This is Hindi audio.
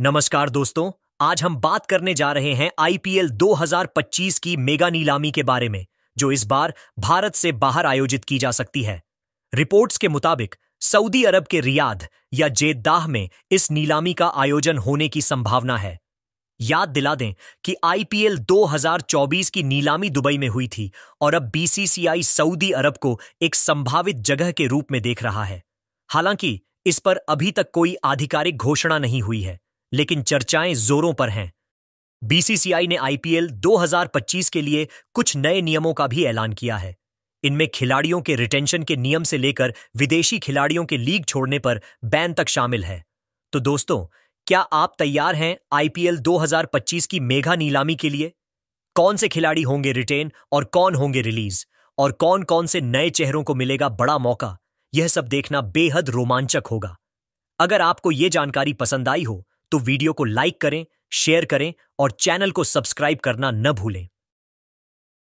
नमस्कार दोस्तों आज हम बात करने जा रहे हैं आईपीएल 2025 की मेगा नीलामी के बारे में जो इस बार भारत से बाहर आयोजित की जा सकती है रिपोर्ट्स के मुताबिक सऊदी अरब के रियाद या जेद्दाह में इस नीलामी का आयोजन होने की संभावना है याद दिला दें कि आईपीएल 2024 की नीलामी दुबई में हुई थी और अब बीसीसीआई सऊदी अरब को एक संभावित जगह के रूप में देख रहा है हालांकि इस पर अभी तक कोई आधिकारिक घोषणा नहीं हुई है लेकिन चर्चाएं जोरों पर हैं बीसीसीआई ने आईपीएल 2025 के लिए कुछ नए नियमों का भी ऐलान किया है इनमें खिलाड़ियों के रिटेंशन के नियम से लेकर विदेशी खिलाड़ियों के लीग छोड़ने पर बैन तक शामिल है तो दोस्तों क्या आप तैयार हैं आईपीएल 2025 की मेघा नीलामी के लिए कौन से खिलाड़ी होंगे रिटेन और कौन होंगे रिलीज और कौन कौन से नए चेहरों को मिलेगा बड़ा मौका यह सब देखना बेहद रोमांचक होगा अगर आपको यह जानकारी पसंद आई हो तो वीडियो को लाइक करें शेयर करें और चैनल को सब्सक्राइब करना न भूलें